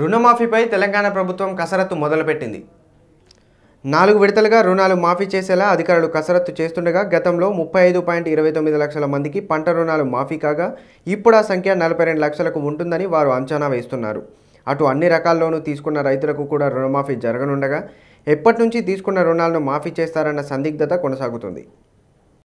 రుణమాఫీపై తెలంగాణ ప్రభుత్వం కసరత్తు మొదలుపెట్టింది నాలుగు విడతలుగా రుణాలు మాఫీ చేసేలా అధికారులు కసరత్తు చేస్తుండగా గతంలో ముప్పై ఐదు పాయింట్ ఇరవై తొమ్మిది లక్షల మందికి పంట రుణాలు మాఫీ కాగా ఇప్పుడు ఆ సంఖ్య నలభై రెండు లక్షలకు ఉంటుందని వారు అంచనా వేస్తున్నారు అటు అన్ని రకాల్లోనూ తీసుకున్న రైతులకు కూడా రుణమాఫీ జరగనుండగా ఎప్పటి నుంచి తీసుకున్న రుణాలను మాఫీ చేస్తారన్న సందిగ్ధత కొనసాగుతుంది